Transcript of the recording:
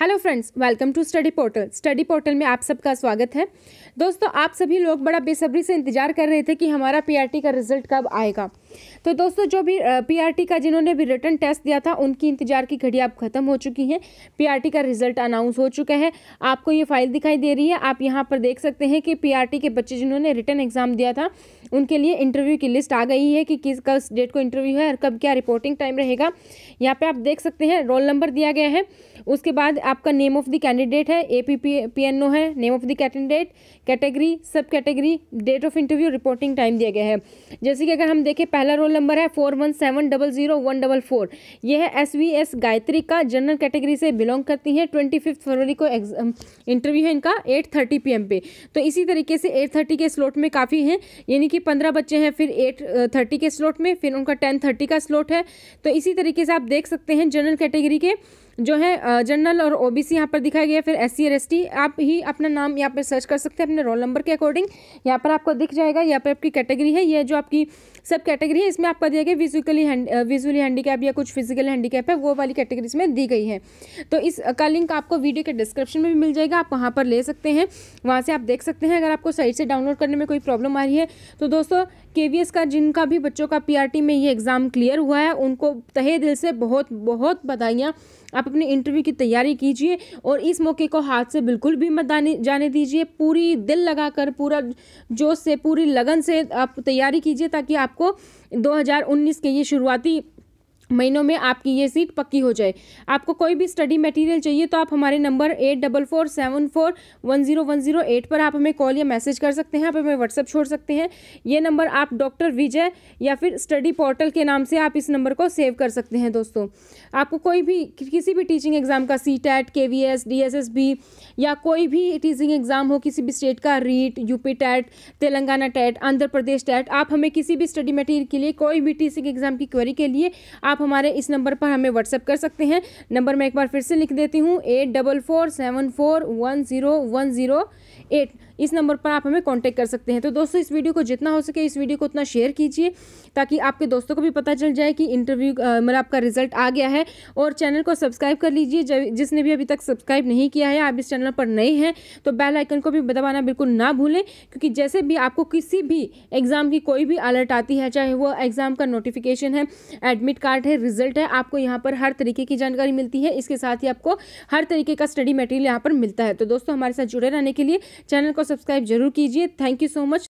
hello friends welcome to study portal study portal में आप सबका स्वागत है दोस्तों आप सभी लोग बड़ा बेसब्री से इंतजार कर रहे थे कि हमारा पीआरटी का रिजल्ट कब आएगा तो दोस्तों जो भी पीआरटी का जिन्होंने भी रिटर्न टेस्ट दिया था उनकी इंतजार की घड़ी अब खत्म हो चुकी है पीआरटी का रिजल्ट अनाउंस हो चुका है आपको ये फाइल दिखाई दे रही है आप यहाँ पर देख सकते हैं कि पी के बच्चे जिन्होंने रिटर्न एग्ज़ाम दिया था उनके लिए इंटरव्यू की लिस्ट आ गई है कि किस कस डेट को इंटरव्यू है और कब क्या रिपोर्टिंग टाइम रहेगा यहाँ पे आप देख सकते हैं रोल नंबर दिया गया है उसके बाद आपका नेम ऑफ द कैंडिडेट है A P P P N O है name of the candidate category sub category date of interview reporting time दिया गया है जैसे कि अगर हम देखें पहला रोल नंबर है four one seven double zero one double four यह है एस वी एस गायत्री का जनरल कैटेगरी से बिलोंग करती हैं ट्वेंटी फिफ्थ फरवरी को एग्जाम इंटरव्यू है इनका एट थर्टी पी एम पे तो इसी तरीके से एट थर्टी के स्लॉट में काफ़ी हैं यानी कि पंद्रह बच्चे हैं फिर एट थर्टी के स्लॉट में फिर उनका टेन थर्टी का स्लॉट है तो इसी तरीके से आप देख सकते हैं जनरल कैटेगरी के जो है जनरल और ओबीसी यहाँ पर दिखाया गया फिर एस सी आप ही अपना नाम यहाँ पर सर्च कर सकते हैं अपने रोल नंबर के अकॉर्डिंग यहाँ पर आपको दिख जाएगा यहाँ पर आपकी कैटेगरी है ये जो आपकी सब कैटेगरी है इसमें आपका दिया गया विजुअली विजुअली हैंडीकैप या कुछ फिजिकल हैंडीकैप है वो वाली कैटेगरी इसमें दी गई है तो इस का लिंक आपको वीडियो के डिस्क्रिप्शन में भी मिल जाएगा आप वहाँ पर ले सकते हैं वहाँ से आप देख सकते हैं अगर आपको साइट से डाउनलोड करने में कोई प्रॉब्लम आ रही है तो दोस्तों के का जिनका भी बच्चों का पी में ये एग्ज़ाम क्लियर हुआ है उनको तहे दिल से बहुत बहुत बधाइयाँ आप अपने इंटरव्यू की तैयारी कीजिए और इस मौके को हाथ से बिल्कुल भी मत जाने दीजिए पूरी दिल लगाकर पूरा जोश से पूरी लगन से आप तैयारी कीजिए ताकि आपको 2019 के ये शुरुआती महीनों में आपकी ये सीट पक्की हो जाए आपको कोई भी स्टडी मटेरियल चाहिए तो आप हमारे number eight double four seven four one zero one zero eight पर आप हमें कॉल या मैसेज कर सकते हैं आप हमें व्हाट्सअप छोड़ सकते हैं ये नंबर आप डॉक्टर विजय या फिर स्टडी पोर्टल के नाम से आप इस नंबर को सेव कर सकते हैं दोस्तों आपको कोई भी किसी भी टीचिंग एग्ज़ाम का C TET K V S D S S B या कोई भी टीचिंग एग्ज़ाम हो किसी भी स्टेट का REET UP TET Telangana TET Andhra Pradesh TET आप हमें किसी भी स्टडी मटीरियल के लिए कोई भी टीचिंग एग्ज़ाम की क्वेरी के लिए आप हमारे इस नंबर पर हमें व्हाट्सअप कर सकते हैं नंबर मैं एक बार फिर से लिख देती हूँ eight double four seven four one zero one zero eight इस नंबर पर आप हमें कॉन्टैक्ट कर सकते हैं तो दोस्तों इस वीडियो को जितना हो सके इस वीडियो को उतना शेयर कीजिए ताकि आपके दोस्तों को भी पता चल जाए कि इंटरव्यू मतलब आपका रिजल्ट आ गया है और चैनल को सब्सक्राइब कर लीजिए जिसने भी अभी तक सब्सक्राइब नहीं किया है आप इस चैनल पर नए हैं तो बेल आइकन को भी दबाना बिल्कुल ना भूलें क्योंकि जैसे भी आपको किसी भी एग्ज़ाम की कोई भी अलर्ट आती है चाहे वो एग्ज़ाम का नोटिफिकेशन है एडमिट कार्ड है रिजल्ट है आपको यहाँ पर हर तरीके की जानकारी मिलती है इसके साथ ही आपको हर तरीके का स्टडी मटेरियल यहाँ पर मिलता है तो दोस्तों हमारे साथ जुड़े रहने के लिए चैनल को सब्सक्राइब जरूर कीजिए थैंक यू सो मच